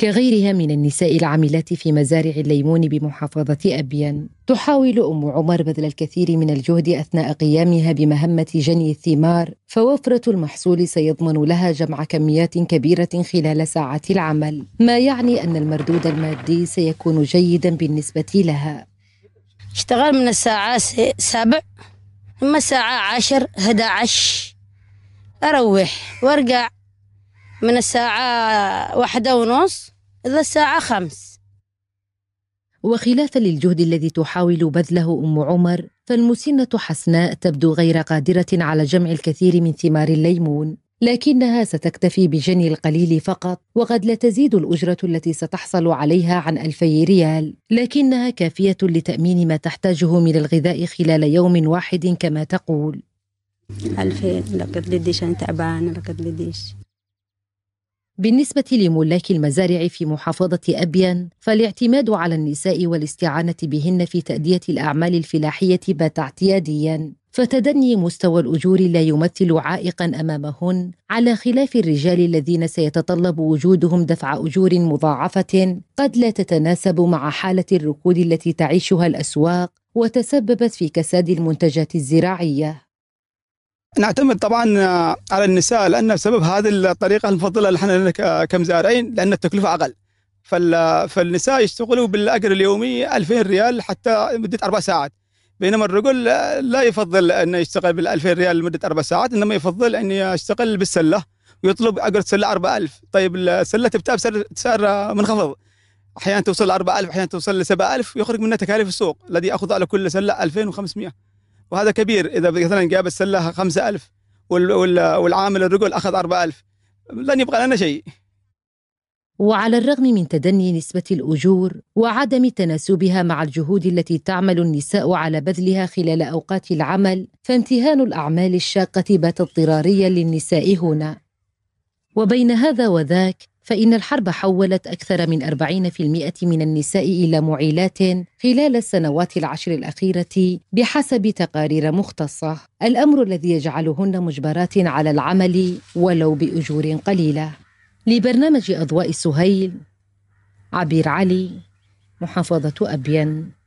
كغيرها من النساء العاملات في مزارع الليمون بمحافظة أبيان تحاول أم عمر بذل الكثير من الجهد أثناء قيامها بمهمة جني الثمار فوفرة المحصول سيضمن لها جمع كميات كبيرة خلال ساعات العمل ما يعني أن المردود المادي سيكون جيدا بالنسبة لها اشتغل من الساعة سبع ثم الساعة عشر هدا عش أروح وأرجع من الساعة واحدة ونص إلى الساعة خمس وخلافا للجهد الذي تحاول بذله أم عمر فالمسنة حسناء تبدو غير قادرة على جمع الكثير من ثمار الليمون لكنها ستكتفي بجني القليل فقط وقد لا تزيد الأجرة التي ستحصل عليها عن ألفي ريال لكنها كافية لتأمين ما تحتاجه من الغذاء خلال يوم واحد كما تقول ألفين لقد لديش أنا تعبانة لقد لديش بالنسبة لملاك المزارع في محافظة أبيان فالاعتماد على النساء والاستعانة بهن في تأدية الأعمال الفلاحية بات اعتياديا فتدني مستوى الأجور لا يمثل عائقا أمامهن على خلاف الرجال الذين سيتطلب وجودهم دفع أجور مضاعفة قد لا تتناسب مع حالة الركود التي تعيشها الأسواق وتسببت في كساد المنتجات الزراعية نعتمد طبعا آه، على النساء لان بسبب هذه الطريقه المفضله اللي احنا كمزارعين لان التكلفه اقل فالنساء يشتغلوا بالاجر اليومي 2000 ريال حتى مده اربع ساعات بينما الرجل لا يفضل انه يشتغل بال 2000 ريال لمده اربع ساعات انما يفضل ان يشتغل بالسله ويطلب اجر سله 4000 طيب السله تبتاع بسعر منخفض احيانا توصل ل 4000 احيانا توصل ل 7000 يخرج منها تكاليف السوق الذي ياخذ على كل سله 2500 وهذا كبير اذا مثلا جاب السله 5000 والعامل الرجل اخذ 4000 لن يبقى لنا شيء وعلى الرغم من تدني نسبة الأجور وعدم تناسبها مع الجهود التي تعمل النساء على بذلها خلال أوقات العمل، فامتهان الأعمال الشاقة بات اضطراريا للنساء هنا. وبين هذا وذاك فإن الحرب حولت أكثر من 40% من النساء إلى معيلات خلال السنوات العشر الأخيرة بحسب تقارير مختصة الأمر الذي يجعلهن مجبرات على العمل ولو بأجور قليلة لبرنامج أضواء سهيل عبير علي محافظة أبين